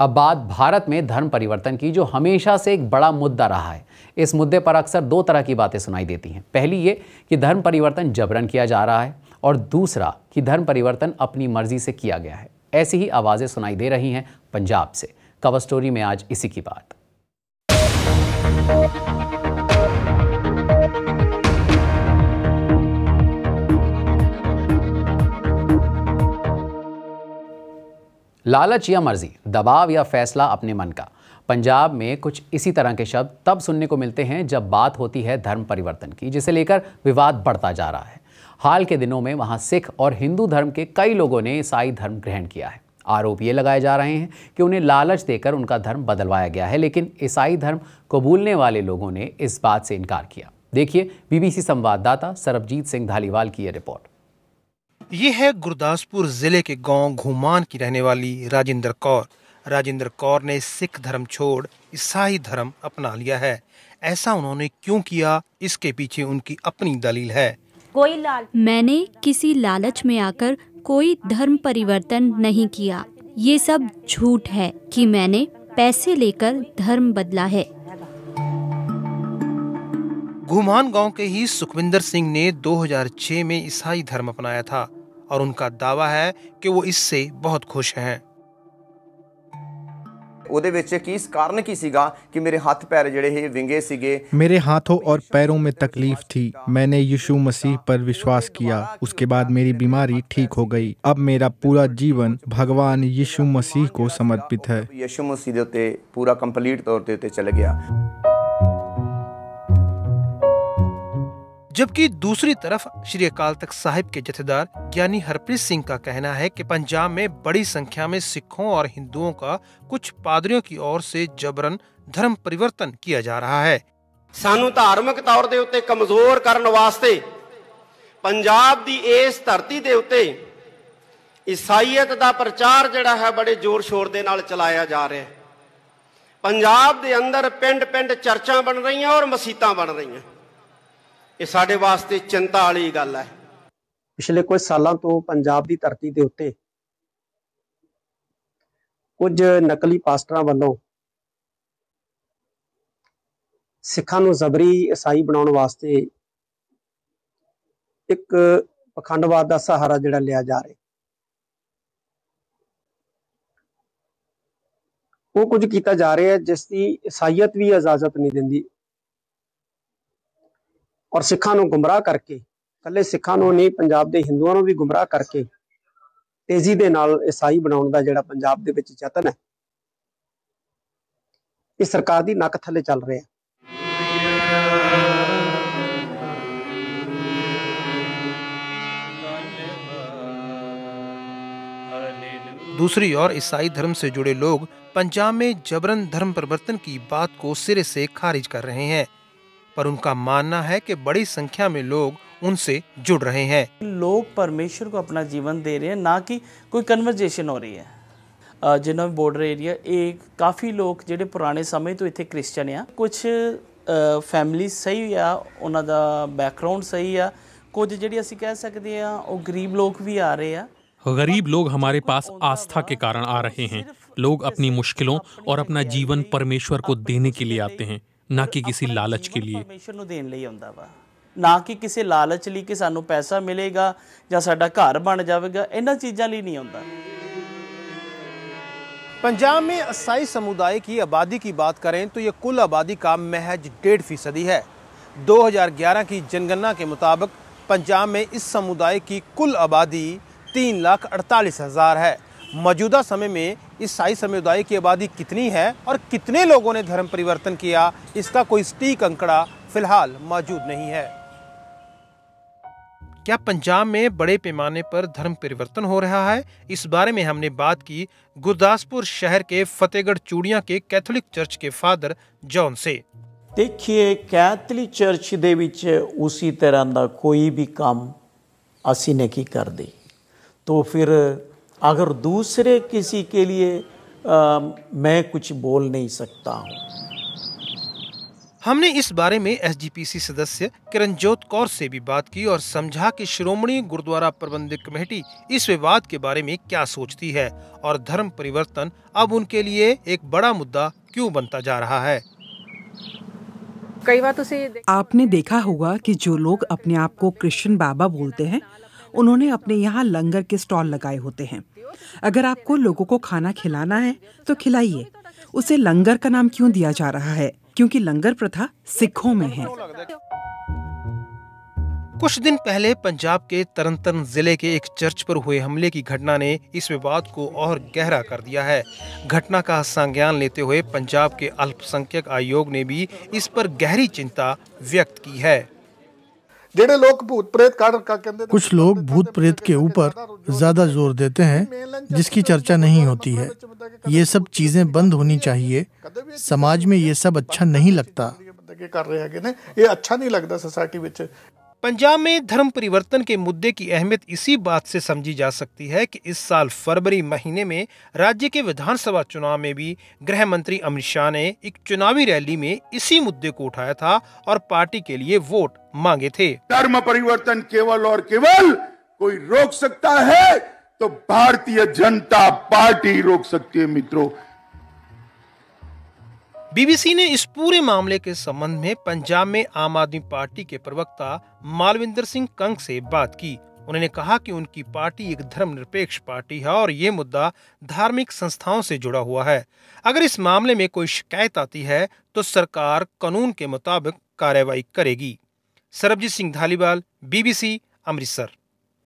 अब बात भारत में धर्म परिवर्तन की जो हमेशा से एक बड़ा मुद्दा रहा है इस मुद्दे पर अक्सर दो तरह की बातें सुनाई देती हैं पहली ये कि धर्म परिवर्तन जबरन किया जा रहा है और दूसरा कि धर्म परिवर्तन अपनी मर्जी से किया गया है ऐसी ही आवाज़ें सुनाई दे रही हैं पंजाब से कवर स्टोरी में आज इसी की बात लालच या मर्जी दबाव या फैसला अपने मन का पंजाब में कुछ इसी तरह के शब्द तब सुनने को मिलते हैं जब बात होती है धर्म परिवर्तन की जिसे लेकर विवाद बढ़ता जा रहा है हाल के दिनों में वहाँ सिख और हिंदू धर्म के कई लोगों ने ईसाई धर्म ग्रहण किया है आरोप ये लगाए जा रहे हैं कि उन्हें लालच देकर उनका धर्म बदलवाया गया है लेकिन ईसाई धर्म कबूलने वाले लोगों ने इस बात से इनकार किया देखिए बीबीसी संवाददाता सरबजीत सिंह धालीवाल की यह रिपोर्ट ये है गुरदासपुर ज़िले के गांव घुमान की रहने वाली राजेंद्र कौर राजेंद्र कौर ने सिख धर्म छोड़ ईसाई धर्म अपना लिया है ऐसा उन्होंने क्यों किया इसके पीछे उनकी अपनी दलील है कोई लाल मैंने किसी लालच में आकर कोई धर्म परिवर्तन नहीं किया ये सब झूठ है कि मैंने पैसे लेकर धर्म बदला है घुमान गांव के ही सुखविंदर सिंह ने 2006 में ईसाई धर्म अपनाया था और उनका दावा है कि वो इससे बहुत खुश हैं कारण की कि मेरे हाथ पैर विंगे सिगे। मेरे हाथों और पैरों में तकलीफ थी मैंने यीशु मसीह पर विश्वास किया उसके बाद मेरी बीमारी ठीक हो गई अब मेरा पूरा जीवन भगवान यीशु मसीह को समर्पित है यीशु मसीह पूरा कंप्लीट तौर चला गया जबकि दूसरी तरफ श्री अकाल तख्त साहिब के जथेदार ज्ञानी हरप्रीत सिंह का कहना है कि पंजाब में बड़ी संख्या में सिखों और हिंदुओं का कुछ पादरियों की ओर से जबरन धर्म परिवर्तन किया जा रहा है सानू धार्मिक तौर के उ कमजोर करने वास्ते पंजाब की इस धरती के उसाइयत का प्रचार जोड़ा है बड़े जोर शोर के चलाया जा रहा है पंजाब के अंदर पिंड पिंड चर्चा बन रही और मसीत बन रही हैं ਇਹ ਸਾਡੇ ਵਾਸਤੇ ਚਿੰਤਾ ਵਾਲੀ ਗੱਲ ਹੈ ਪਿਛਲੇ ਕੁਝ ਸਾਲਾਂ ਤੋਂ ਪੰਜਾਬ ਦੀ ਧਰਤੀ ਦੇ ਉੱਤੇ ਕੁਝ ਨਕਲੀ ਪਾਸਟਰਾਂ ਵੱਲੋਂ ਸਿੱਖਾਂ ਨੂੰ ਜ਼ਬਰੀ ਈਸਾਈ ਬਣਾਉਣ ਵਾਸਤੇ ਇੱਕ ਪਖੰਡਵਾਦ ਦਾ ਸਹਾਰਾ ਜਿਹੜਾ ਲਿਆ ਜਾ ਰਿਹਾ ਉਹ ਕੁਝ ਕੀਤਾ ਜਾ ਰਿਹਾ ਹੈ ਜਿਸ ਦੀ ਇਸਾਈਅਤ ਵੀ ਇਜਾਜ਼ਤ ਨਹੀਂ ਦਿੰਦੀ और सिखा गुमराह करके कल सिखा नहीं पंजाब के हिंदुओं भी गुमराह करके तेजी के नईसाई बनाने का जोड़ा पंजाब है ये सरकार की नक् थले चल रहे हैं दूसरी ओर ईसाई धर्म से जुड़े लोग पंजाब में जबरन धर्म परिवर्तन की बात को सिरे से खारिज कर रहे हैं पर उनका मानना है कि बड़ी संख्या में लोग उनसे जुड़ रहे हैं लोग परमेश्वर को अपना जीवन दे रहे हैं ना कि कोई कन्वर्जेशन हो रही है ਜਿਨ੍ਹਾਂ बॉर्डर एरिया एक काफ़ी लोग जो पुराने समय तो इतने क्रिश्चन आ कुछ फैमिली सही आ ਉਹਨਾਂ ਦਾ ਬੈਕਗ੍ਰਾਉਂਡ ਸਹੀ ਆ ਕੁਝ ਜਿਹੜੀ ਅਸੀਂ ਕਹਿ ਸਕਦੇ ਆ ਉਹ ਗਰੀਬ ਲੋਕ ਵੀ ਆ ਰਹੇ ਆ गरीब लोग हमारे पास आस्था के कारण आ रहे हैं लोग अपनी मुश्किलों और अपना जीवन परमेश्वर को देने के लिए आते हैं ਨਾ ਕਿ ਕਿਸੇ ਲਾਲਚ ਕੇ ਲਈ ਪਰਮਿਸ਼ਨ ਨੂੰ ਦੇਣ ਲਈ ਆਉਂਦਾ ਵਾ ਨਾ ਕਿ ਕਿਸੇ ਲਾਲਚ ਲਈ ਕਿ ਸਾਨੂੰ ਪੈਸਾ ਮਿਲੇਗਾ ਜਾਂ ਸਾਡਾ ਘਰ ਬਣ पंजाब में असाई समुदाय की आबादी की बात करें तो ये कुल आबादी का महज डेढ़ फीसदी है 2011 की जनगणना के मुताबिक पंजाब में इस समुदाय की कुल आबादी तीन लाख अड़तालीस हज़ार है मौजूदा समय में इस साई समुदाय की आबादी कितनी है और कितने लोगों ने धर्म परिवर्तन किया इसका कोई स्टीक अंकड़ा फिलहाल मौजूद नहीं है क्या पंजाब में बड़े पैमाने पर धर्म परिवर्तन हो रहा है इस बारे में हमने बात की गुरदासपुर शहर के फतेहगढ़ चूड़िया के कैथोलिक चर्च के फादर जॉन से देखिए कैथलिक चर्च दे ਵਿੱਚ ਉਸੇ ਤਰ੍ਹਾਂ ਦਾ ਕੋਈ ਵੀ ਕੰਮ ਅਸੀਂ कर दी तो फिर अगर दूसरे किसी के लिए आ, मैं कुछ बोल नहीं सकता हूँ हमने इस बारे में एसजीपीसी सदस्य किरणजोत कौर से भी बात की और समझा कि श्रोमणी गुरुद्वारा प्रबंधक कमेटी इस विवाद के बारे में क्या सोचती है और धर्म परिवर्तन अब उनके लिए एक बड़ा मुद्दा क्यों बनता जा रहा है कई बार तो आपने देखा होगा कि जो लोग अपने आप को क्रिश्चियन बाबा बोलते हैं उन्होंने अपने यहाँ लंगर के स्टॉल लगाए होते हैं अगर आपको लोगों को खाना खिलाना है तो खिलाइए उसे लंगर का नाम क्यों दिया जा रहा है क्योंकि लंगर प्रथा सिखों में है कुछ दिन पहले पंजाब के तरन तरन जिले के एक चर्च पर हुए हमले की घटना ने इस विवाद को और गहरा कर दिया है घटना का संज्ञान लेते हुए पंजाब के अल्पसंख्यक आयोग ने भी इस पर गहरी चिंता व्यक्त की है कुछ लोग भूत प्रेत के ऊपर ज्यादा जोर देते हैं जिसकी चर्चा नहीं होती है ये सब चीजें बंद होनी चाहिए समाज में ये सब अच्छा, अच्छा नहीं लगता कर रहे ਹੈਗੇ ਨੇ ਇਹ ਅੱਛਾ ਨਹੀਂ ਲੱਗਦਾ पंजाब में धर्म परिवर्तन के मुद्दे की अहमियत इसी बात से समझी जा सकती है कि इस साल फरवरी महीने में राज्य के विधानसभा चुनाव में भी गृह मंत्री अमित शाह ने एक चुनावी रैली में इसी मुद्दे को उठाया था और पार्टी के लिए वोट मांगे थे धर्म परिवर्तन केवल और केवल कोई रोक सकता है तो भारतीय जनता पार्टी रोक सकती है मित्रों बीबीसी ने इस पूरे मामले के संबंध में पंजाब में आम आदमी पार्टी के प्रवक्ता मालविंदर सिंह कंग से बात की उन्होंने कहा कि उनकी पार्टी एक धर्मनिरपेक्ष पार्टी है और ये मुद्दा धार्मिक संस्थाओं से जुड़ा हुआ है अगर इस मामले में कोई शिकायत आती है तो सरकार कानून के मुताबिक कार्रवाई करेगी सरबजीत सिंह धालीवाल बीबीसी अमृतसर